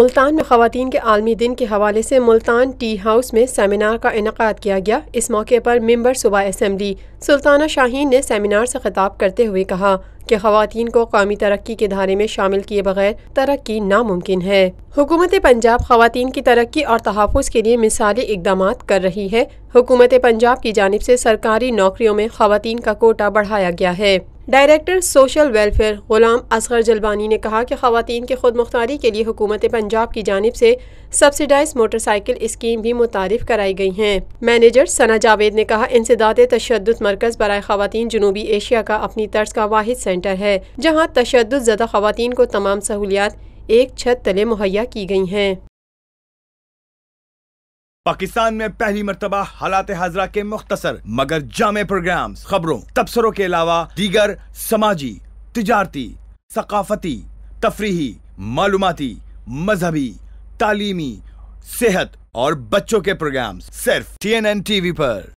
ملتان میں خواتین کے عالمی دن کے حوالے سے ملتان ٹی ہاؤس میں سیمینار کا انعقاد کیا گیا اس موقع پر ممبر صوبہ اسمبلی سلطانہ شاہین نے سیمینار سے خطاب کرتے ہوئے کہا کہ خواتین کو قومی ترقی کے دھارے میں شامل کیے بغیر ترقی ناممکن ہے حکومت پنجاب خواتین کی ترقی اور تحفظ کے لیے مثالی اقدامات کر رہی ہے حکومت پنجاب کی جانب سے سرکاری نوکریوں میں خواتین کا کوٹا بڑھایا گیا ہے ڈائریکٹر سوشل ویلفیئر غلام اصغر جلوانی نے کہا کہ خواتین کے خود مختاری کے لیے حکومت پنجاب کی جانب سے سبسیڈائز موٹر سائیکل اسکیم بھی متعارف کرائی گئی ہیں مینیجر ثنا جاوید نے کہا انسداد تشدد مرکز برائے خواتین جنوبی ایشیا کا اپنی طرز کا واحد سینٹر ہے جہاں تشدد زدہ خواتین کو تمام سہولیات ایک چھت تلے مہیا کی گئی ہیں پاکستان میں پہلی مرتبہ حالات حاضرہ کے مختصر مگر جامع پروگرامز خبروں تبصروں کے علاوہ دیگر سماجی تجارتی ثقافتی تفریحی معلوماتی مذہبی تعلیمی صحت اور بچوں کے پروگرامز صرف T N N T V پر